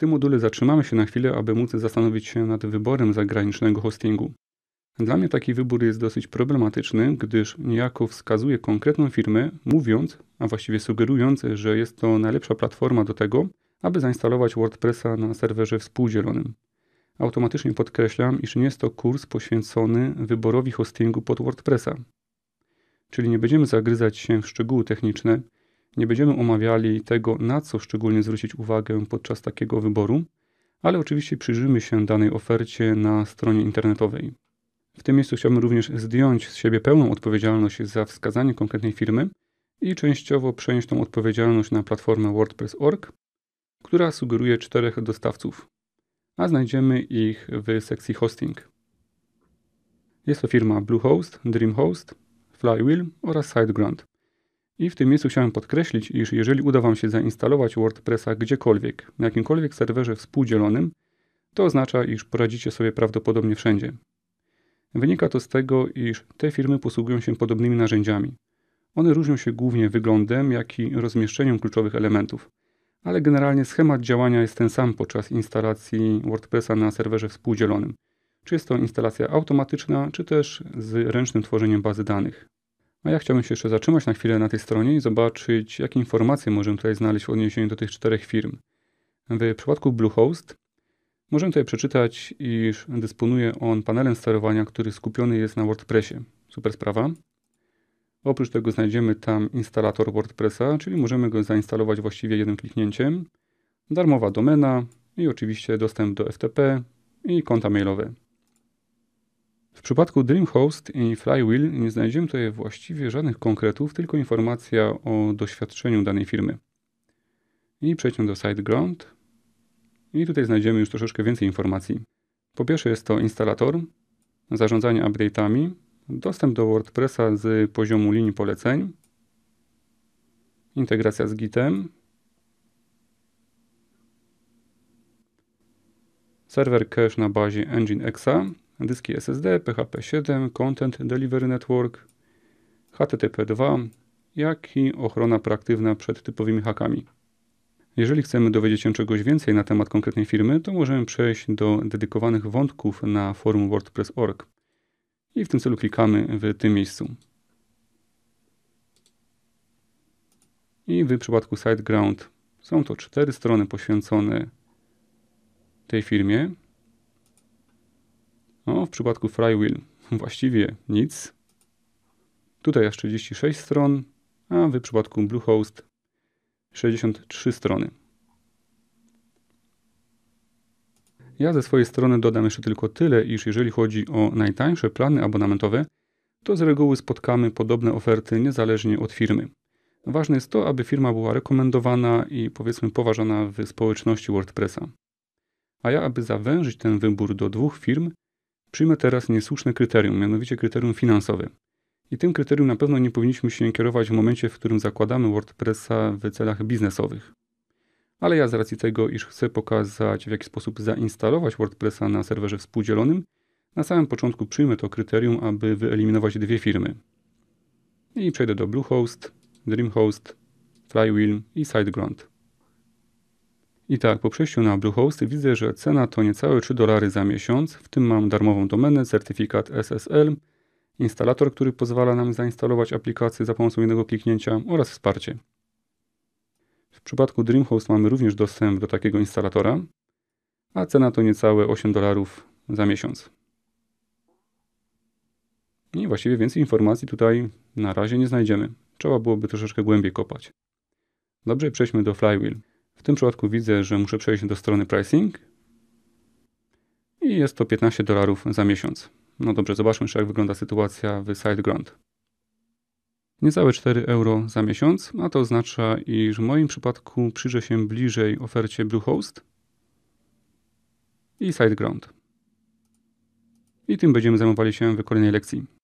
tym module zatrzymamy się na chwilę, aby móc zastanowić się nad wyborem zagranicznego hostingu. Dla mnie taki wybór jest dosyć problematyczny, gdyż niejako wskazuje konkretną firmę, mówiąc, a właściwie sugerując, że jest to najlepsza platforma do tego, aby zainstalować WordPressa na serwerze współdzielonym. Automatycznie podkreślam, iż nie jest to kurs poświęcony wyborowi hostingu pod WordPressa. Czyli nie będziemy zagryzać się w szczegóły techniczne, nie będziemy omawiali tego, na co szczególnie zwrócić uwagę podczas takiego wyboru, ale oczywiście przyjrzymy się danej ofercie na stronie internetowej. W tym miejscu chciałbym również zdjąć z siebie pełną odpowiedzialność za wskazanie konkretnej firmy i częściowo przenieść tą odpowiedzialność na platformę WordPress.org, która sugeruje czterech dostawców, a znajdziemy ich w sekcji hosting. Jest to firma Bluehost, Dreamhost, Flywheel oraz SiteGround. I w tym miejscu chciałem podkreślić, iż jeżeli uda Wam się zainstalować WordPressa gdziekolwiek, na jakimkolwiek serwerze współdzielonym, to oznacza, iż poradzicie sobie prawdopodobnie wszędzie. Wynika to z tego, iż te firmy posługują się podobnymi narzędziami. One różnią się głównie wyglądem, jak i rozmieszczeniem kluczowych elementów, ale generalnie schemat działania jest ten sam podczas instalacji WordPressa na serwerze współdzielonym. Czy jest to instalacja automatyczna, czy też z ręcznym tworzeniem bazy danych. A ja chciałbym się jeszcze zatrzymać na chwilę na tej stronie i zobaczyć, jakie informacje możemy tutaj znaleźć w odniesieniu do tych czterech firm. W przypadku Bluehost możemy tutaj przeczytać, iż dysponuje on panelem sterowania, który skupiony jest na WordPressie. Super sprawa. Oprócz tego znajdziemy tam instalator WordPressa, czyli możemy go zainstalować właściwie jednym kliknięciem. Darmowa domena i oczywiście dostęp do FTP i konta mailowe. W przypadku DreamHost i Flywheel nie znajdziemy tutaj właściwie żadnych konkretów, tylko informacja o doświadczeniu danej firmy. I przejdźmy do SiteGround. I tutaj znajdziemy już troszeczkę więcej informacji. Po pierwsze jest to instalator, zarządzanie update'ami, dostęp do WordPressa z poziomu linii poleceń, integracja z Gitem, serwer cache na bazie Engine Exa dyski SSD, PHP 7, Content Delivery Network, HTTP2, jak i ochrona proaktywna przed typowymi hakami. Jeżeli chcemy dowiedzieć się czegoś więcej na temat konkretnej firmy, to możemy przejść do dedykowanych wątków na forum WordPress.org i w tym celu klikamy w tym miejscu. I w przypadku SiteGround są to cztery strony poświęcone tej firmie. No, w przypadku Flywheel właściwie nic. Tutaj aż 36 stron, a w przypadku Bluehost 63 strony. Ja ze swojej strony dodam jeszcze tylko tyle, iż jeżeli chodzi o najtańsze plany abonamentowe, to z reguły spotkamy podobne oferty niezależnie od firmy. Ważne jest to, aby firma była rekomendowana i powiedzmy poważana w społeczności WordPressa. A ja, aby zawężyć ten wybór do dwóch firm, Przyjmę teraz niesłuszne kryterium, mianowicie kryterium finansowe. I tym kryterium na pewno nie powinniśmy się kierować w momencie, w którym zakładamy WordPressa w celach biznesowych. Ale ja z racji tego, iż chcę pokazać, w jaki sposób zainstalować WordPressa na serwerze współdzielonym, na samym początku przyjmę to kryterium, aby wyeliminować dwie firmy. I przejdę do Bluehost, Dreamhost, Flywheel i SiteGround. I tak, po przejściu na Bluehost widzę, że cena to niecałe 3 dolary za miesiąc, w tym mam darmową domenę, certyfikat SSL, instalator, który pozwala nam zainstalować aplikację za pomocą jednego kliknięcia oraz wsparcie. W przypadku Dreamhost mamy również dostęp do takiego instalatora, a cena to niecałe 8 dolarów za miesiąc. I właściwie więcej informacji tutaj na razie nie znajdziemy. Trzeba byłoby troszeczkę głębiej kopać. Dobrze, przejdźmy do Flywheel. W tym przypadku widzę, że muszę przejść do strony pricing i jest to 15 dolarów za miesiąc. No dobrze, zobaczmy jeszcze jak wygląda sytuacja w SiteGround. Niecałe 4 euro za miesiąc, a to oznacza, iż w moim przypadku przyjrzę się bliżej ofercie Bluehost i SiteGround. I tym będziemy zajmowali się w kolejnej lekcji.